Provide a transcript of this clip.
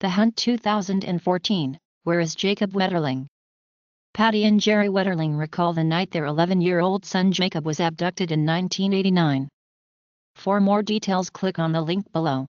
The Hunt 2014, Where is Jacob Wetterling? Patty and Jerry Wetterling recall the night their 11-year-old son Jacob was abducted in 1989. For more details click on the link below.